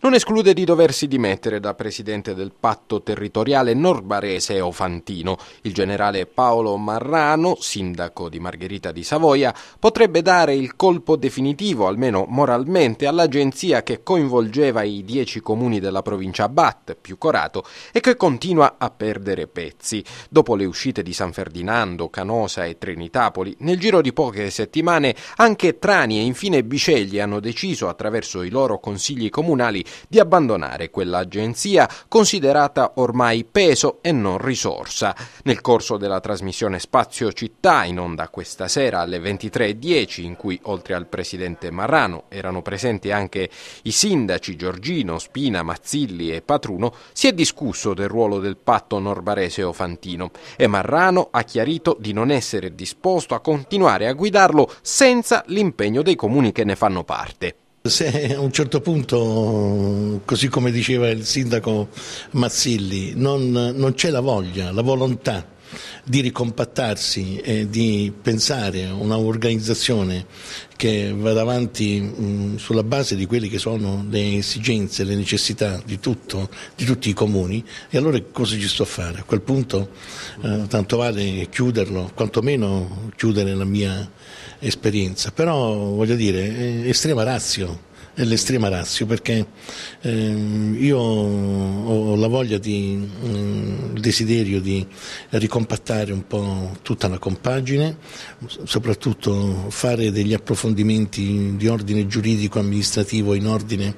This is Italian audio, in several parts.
Non esclude di doversi dimettere da presidente del patto territoriale norbarese Ofantino. Il generale Paolo Marrano, sindaco di Margherita di Savoia, potrebbe dare il colpo definitivo, almeno moralmente, all'agenzia che coinvolgeva i dieci comuni della provincia Bat, più Corato, e che continua a perdere pezzi. Dopo le uscite di San Ferdinando, Canosa e Trinitapoli, nel giro di poche settimane anche Trani e infine Bicegli hanno deciso, attraverso i loro consigli comunali, di abbandonare quell'agenzia considerata ormai peso e non risorsa. Nel corso della trasmissione Spazio Città, in onda questa sera alle 23.10, in cui oltre al presidente Marrano erano presenti anche i sindaci Giorgino, Spina, Mazzilli e Patruno, si è discusso del ruolo del patto norbarese-ofantino e Marrano ha chiarito di non essere disposto a continuare a guidarlo senza l'impegno dei comuni che ne fanno parte. Se a un certo punto, così come diceva il sindaco Mazzilli, non, non c'è la voglia, la volontà di ricompattarsi e di pensare a un'organizzazione che vada avanti mh, sulla base di quelle che sono le esigenze, le necessità di, tutto, di tutti i comuni, e allora cosa ci sto a fare? A quel punto eh, tanto vale chiuderlo, quantomeno chiudere la mia esperienza, però voglio dire, è estrema razio l'estrema razio perché ehm, io ho la voglia di, desiderio di ricompattare un po' tutta la compagine, soprattutto fare degli approfondimenti di ordine giuridico-amministrativo in ordine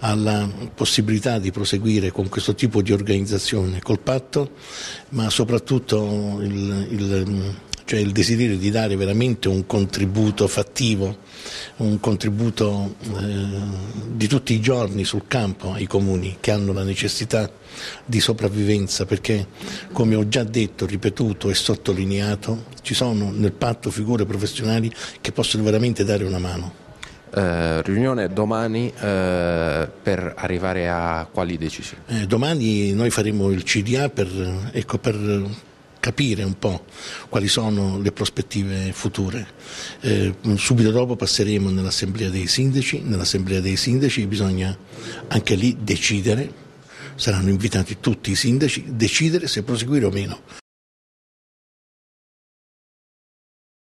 alla possibilità di proseguire con questo tipo di organizzazione col patto, ma soprattutto il, il cioè il desiderio di dare veramente un contributo fattivo, un contributo eh, di tutti i giorni sul campo ai comuni che hanno la necessità di sopravvivenza perché come ho già detto, ripetuto e sottolineato ci sono nel patto figure professionali che possono veramente dare una mano. Eh, riunione domani eh, per arrivare a quali decisioni? Eh, domani noi faremo il CDA per, ecco, per capire un po' quali sono le prospettive future. Eh, subito dopo passeremo nell'assemblea dei sindaci, nell'assemblea dei sindaci bisogna anche lì decidere, saranno invitati tutti i sindaci, decidere se proseguire o meno.